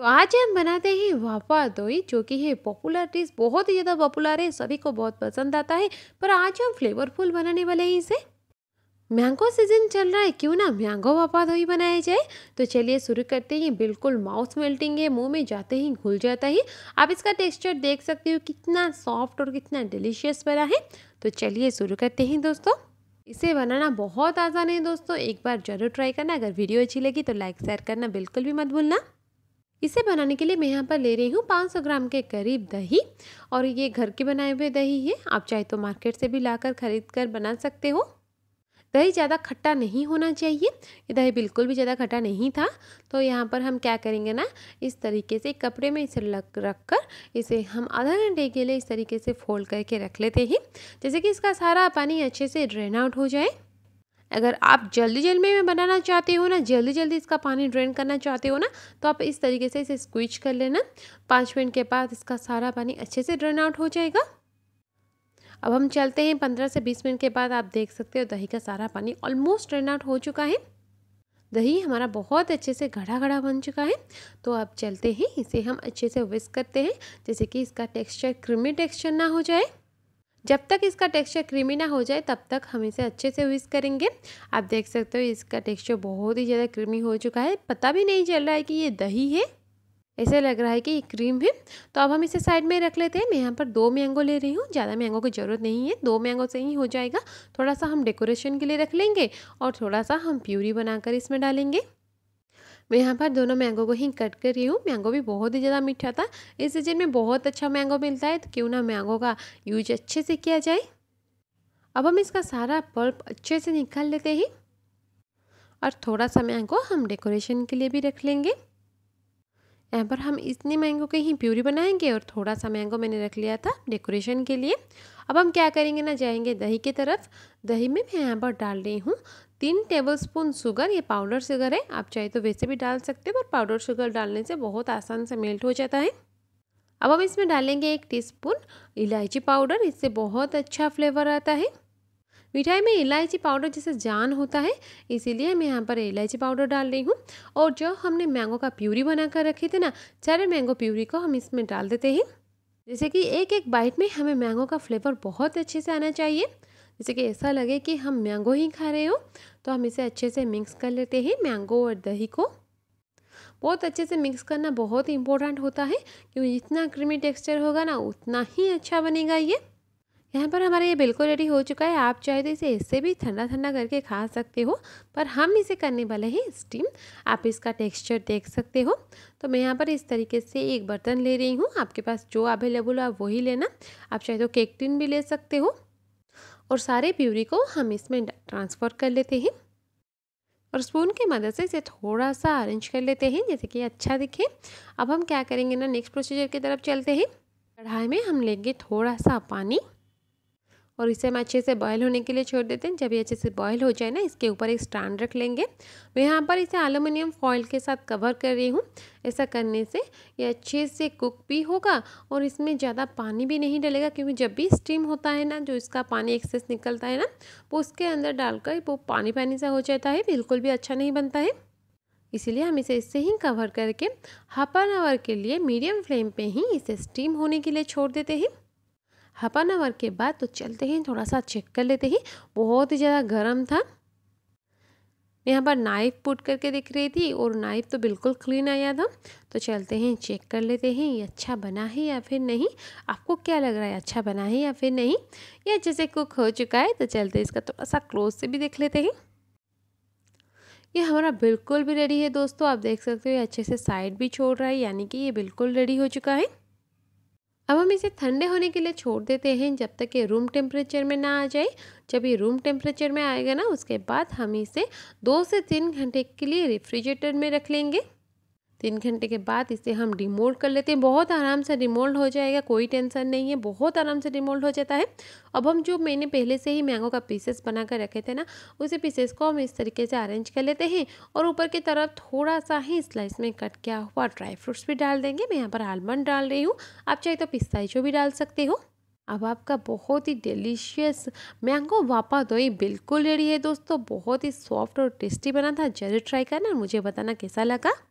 तो आज हम बनाते हैं वाफा दोई जो कि है पॉपुलर डिश बहुत ही ज़्यादा पॉपुलर है सभी को बहुत पसंद आता है पर आज हम फ्लेवरफुल बनाने वाले हैं इसे मैंगो सीजन चल रहा है क्यों ना मैंगो वापा दोई बनाया जाए तो चलिए शुरू करते हैं बिल्कुल माउथ मेल्टिंग है मुंह में जाते ही घुल जाता है आप इसका टेक्स्चर देख सकते हो कितना सॉफ्ट और कितना डिलीशियस बना है तो चलिए शुरू करते हैं दोस्तों इसे बनाना बहुत आसान है दोस्तों एक बार जरूर ट्राई करना अगर वीडियो अच्छी लगी तो लाइक शेयर करना बिल्कुल भी मत भूलना इसे बनाने के लिए मैं यहाँ पर ले रही हूँ 500 ग्राम के करीब दही और ये घर के बनाए हुए दही है आप चाहे तो मार्केट से भी लाकर खरीद कर बना सकते हो दही ज़्यादा खट्टा नहीं होना चाहिए ये दही बिल्कुल भी ज़्यादा खट्टा नहीं था तो यहाँ पर हम क्या करेंगे ना इस तरीके से कपड़े में इसे लग रख कर इसे हम आधा घंटे के लिए इस तरीके से फोल्ड करके रख लेते हैं जैसे कि इसका सारा पानी अच्छे से ड्रेन आउट हो जाए अगर आप जल्दी जल्दी में बनाना चाहते हो ना जल्दी जल्दी इसका पानी ड्रेन करना चाहते हो ना तो आप इस तरीके से इसे स्क्विच कर लेना पाँच मिनट के बाद इसका सारा पानी अच्छे से ड्रेन आउट हो जाएगा अब हम चलते हैं पंद्रह से बीस मिनट के बाद आप देख सकते हो दही का सारा पानी ऑलमोस्ट ड्रेन आउट हो चुका है दही हमारा बहुत अच्छे से घड़ा घड़ा बन चुका है तो अब चलते हैं इसे हम अच्छे से विस्क करते हैं जैसे कि इसका टेक्सचर क्रीमी टेक्सचर ना हो जाए जब तक इसका टेक्सचर क्रीमी ना हो जाए तब तक हम इसे अच्छे से विस करेंगे आप देख सकते हो इसका टेक्सचर बहुत ही ज़्यादा क्रीमी हो चुका है पता भी नहीं चल रहा है कि ये दही है ऐसे लग रहा है कि ये क्रीम है तो अब हम इसे साइड में रख लेते हैं मैं यहाँ पर दो मैंगो ले रही हूँ ज़्यादा मैंगो की ज़रूरत नहीं है दो मैंगो से ही हो जाएगा थोड़ा सा हम डेकोरेशन के लिए रख लेंगे और थोड़ा सा हम प्यूरी बनाकर इसमें डालेंगे मैं यहाँ पर दोनों मैंगो को ही कट कर रही हूँ मैंगो भी बहुत ही ज़्यादा मीठा था इस सीजन में बहुत अच्छा मैंगो मिलता है तो क्यों ना मैंगो का यूज अच्छे से किया जाए अब हम इसका सारा पल्प अच्छे से निकाल लेते हैं और थोड़ा सा मैंगो हम डेकोरेशन के लिए भी रख लेंगे यहाँ पर हम इतने मैंगो के ही प्यूरी बनाएंगे और थोड़ा सा मैंगो मैंने रख लिया था डेकोरेशन के लिए अब हम क्या करेंगे ना जाएंगे दही की तरफ दही में मैं यहाँ पर डाल रही हूँ तीन टेबलस्पून शुगर ये पाउडर शुगर है आप चाहे तो वैसे भी डाल सकते हो पर पाउडर शुगर डालने से बहुत आसान से मेल्ट हो जाता है अब हम इसमें डालेंगे एक टीस्पून इलायची पाउडर इससे बहुत अच्छा फ्लेवर आता है मिठाई में इलायची पाउडर जैसे जान होता है इसीलिए मैं यहाँ पर इलायची पाउडर डाल रही हूँ और जो हमने मैंगो का प्यूरी बना कर रखे थे ना सारे मैंगो प्यूरी को हम इसमें डाल देते हैं जैसे कि एक एक बाइट में हमें मैंगो का फ्लेवर बहुत अच्छे से आना चाहिए जैसे कि ऐसा लगे कि हम मैंगो ही खा रहे हो तो हम इसे अच्छे से मिक्स कर लेते हैं मैंगो और दही को बहुत अच्छे से मिक्स करना बहुत इंपॉर्टेंट होता है क्योंकि जितना क्रीमी टेक्सचर होगा ना उतना ही अच्छा बनेगा ये यहाँ पर हमारा ये बिल्कुल रेडी हो चुका है आप चाहे तो इसे ऐसे भी ठंडा ठंडा करके खा सकते हो पर हम इसे करने वाले हैं स्टीम आप इसका टेक्सचर देख सकते हो तो मैं यहाँ पर इस तरीके से एक बर्तन ले रही हूँ आपके पास जो अवेलेबल हो आप वही लेना आप चाहे तो केक टिन भी ले सकते हो और सारे प्यूरी को हम इसमें ट्रांसफ़र कर लेते हैं और स्पून की मदद से इसे थोड़ा सा अरेंज कर लेते हैं जैसे कि अच्छा दिखे अब हम क्या करेंगे ना नेक्स्ट प्रोसीजर की तरफ चलते हैं कढ़ाई में हम लेंगे थोड़ा सा पानी और इसे हम अच्छे से बॉयल होने के लिए छोड़ देते हैं जब ये अच्छे से बॉयल हो जाए ना इसके ऊपर एक स्टैंड रख लेंगे मैं यहाँ पर इसे एलुमिनियम फॉइल के साथ कवर कर रही हूँ ऐसा करने से ये अच्छे से कुक भी होगा और इसमें ज़्यादा पानी भी नहीं डलेगा क्योंकि जब भी स्टीम होता है ना जो इसका पानी एक्सेस निकलता है ना वो उसके अंदर डालकर वो पानी पानी सा हो जाता है बिल्कुल भी अच्छा नहीं बनता है इसीलिए हम इसे इससे ही कवर करके हाफ एन आवर के लिए मीडियम फ्लेम पे ही इसे स्टीम होने के लिए छोड़ देते हैं हाफ एन आवर के बाद तो चलते हैं थोड़ा सा चेक कर लेते हैं बहुत ही ज़्यादा गर्म था यहाँ पर नाइफ पुट करके दिख रही थी और नाइफ तो बिल्कुल क्लीन आया था तो चलते हैं चेक कर लेते हैं ये अच्छा बना है या फिर नहीं आपको क्या लग रहा है अच्छा बना है या फिर नहीं ये अच्छे से कुक हो चुका है तो चलते इसका थोड़ा सा क्लोज से भी देख लेते हैं ये हमारा बिल्कुल भी रेडी है दोस्तों आप देख सकते हो ये अच्छे से साइड भी छोड़ रहा है यानी कि ये बिल्कुल रेडी हो चुका है अब हम इसे ठंडे होने के लिए छोड़ देते हैं जब तक ये रूम टेम्परेचर में ना आ जाए जब ये रूम टेम्परेचर में आएगा ना उसके बाद हम इसे दो से तीन घंटे के लिए रेफ्रिजरेटर में रख लेंगे तीन घंटे के बाद इसे हम डिमोल्ड कर लेते हैं बहुत आराम से डिमोल्ड हो जाएगा कोई टेंशन नहीं है बहुत आराम से डिमोल्ड हो जाता है अब हम जो मैंने पहले से ही मैंगो का पीसेस बना कर रखे थे ना उसे पीसेस को हम इस तरीके से अरेंज कर लेते हैं और ऊपर की तरफ थोड़ा सा ही स्लाइस में कट किया हुआ ड्राई फ्रूट्स भी डाल देंगे मैं यहाँ पर आलमंड डाल रही हूँ आप चाहे तो पिस्ताइचो भी डाल सकते हो अब आपका बहुत ही डिलीशियस मैंगो वापा दोई बिल्कुल रेडी है दोस्तों बहुत ही सॉफ्ट और टेस्टी बना था जरूर ट्राई करना मुझे बताना कैसा लगा